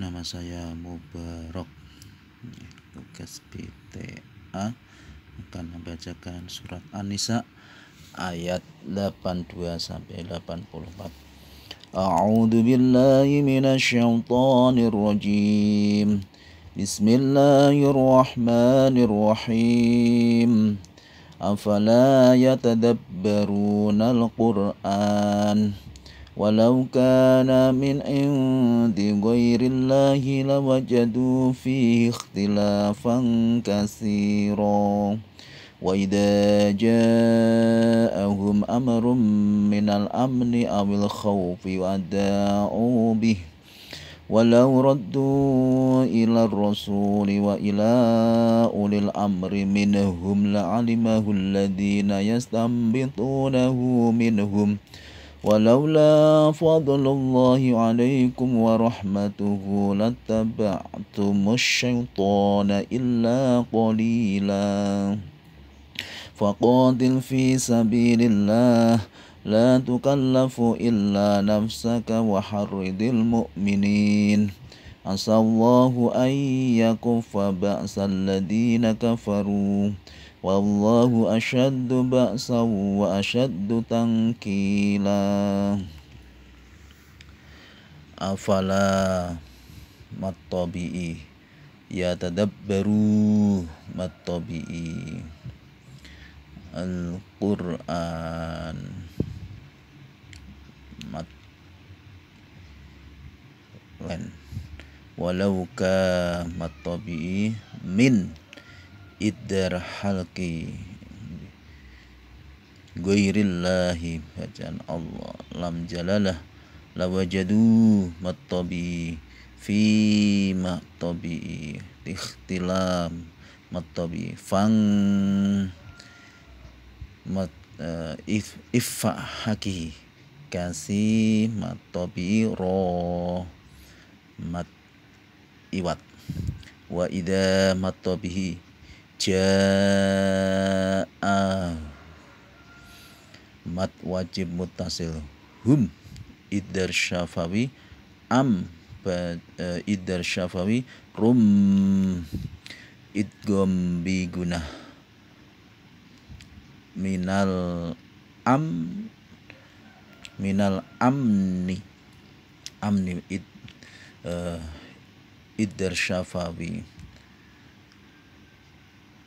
nama saya Mubarak, tugas BTA akan membacakan surat An-Nisa ayat 82 sampai 84 A'udzu billahi minasyaitonir rajim Bismillahirrahmanirrahim Afala yatadabbaruna al-Qur'an ولو كان من عند غير الله لوجدوا فيه اختلافا كثيرا وإذا جاءهم أمر من الأمن أو الخوف أداؤوا به ولو ردوا إلى الرسول وإلى أولي الأمر منهم لعلمه الذين يستنبطونه منهم ۖ ولولا فضل الله عليكم ورحمته لاتبعتم الشيطان إلا قليلا فقاتل في سبيل الله لا تكلف إلا نفسك وحرد المؤمنين عسى الله أن يكف بأس الذين كفروا Wallahu asyaddu ba'sa wa asyaddu tankila Afala mattabi'i Ya tadabbaru mattabi'i Al-Quran Mat Len Walau min idar halki Guirillahi bacaan Allah lam jalalah lawajadu mattabi fi mattabi ikhtilam mattabi fang mat uh, if ifa haki kasi mattabi ro mat iwat wa ida mattabihi jaa mat wajib mutasil hum idar syafawi am uh, eh, idar syafawi rum idgom bi gunah minal am minal amni amni id uh, eh, idar syafawi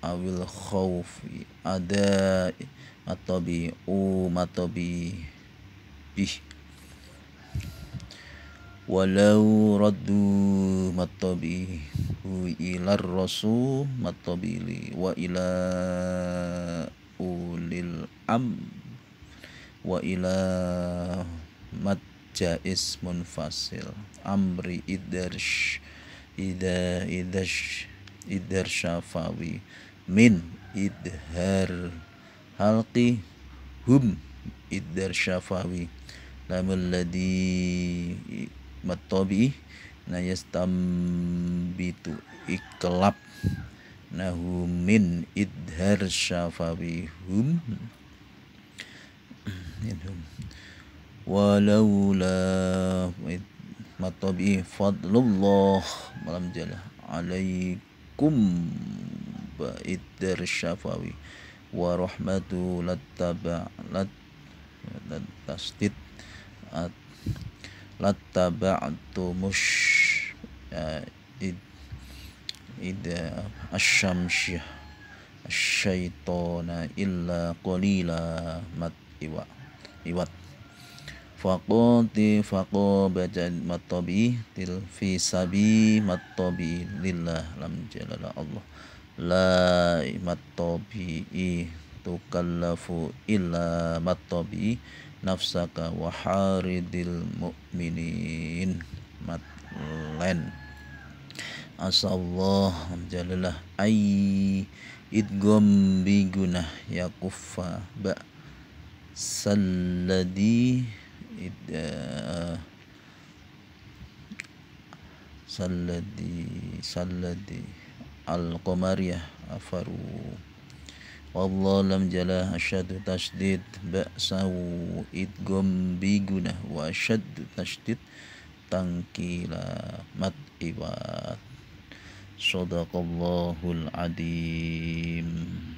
awil khawfi ada matobi u matobi bi walau radu matobi u ilar rasul matobili wa ila ulil am wa ila jais munfasil amri idarsh ida idarsh idar syafawi min idhar halqi hum idhar syafawi lamul ladhi matabi na yastambitu iklab nahu min idhar syafawi hum minhum walaula matobi fadlullah malam jalla alaikum Idr Syafawi wa rahmatu lattaba lat tasdid at lattaba'tu mush eh, ida id id asyamsyah asyaitona illa qalila mat iwa iwat Fakunti faqo baca matobi til fi sabi matobi lillah lam jalala Allah la matobi i tukallafu illa matobi nafsaka mukminin mu'minin matlen asallah jalalah ay idgom bi gunah yakuffa ba salladi salladi salladi al-qamariyah afaru wallah lam jala asyadu tasdid ba'sahu idgum bigunah wa asyadu tasdid tangkila mat'ibat sadaqallahul adim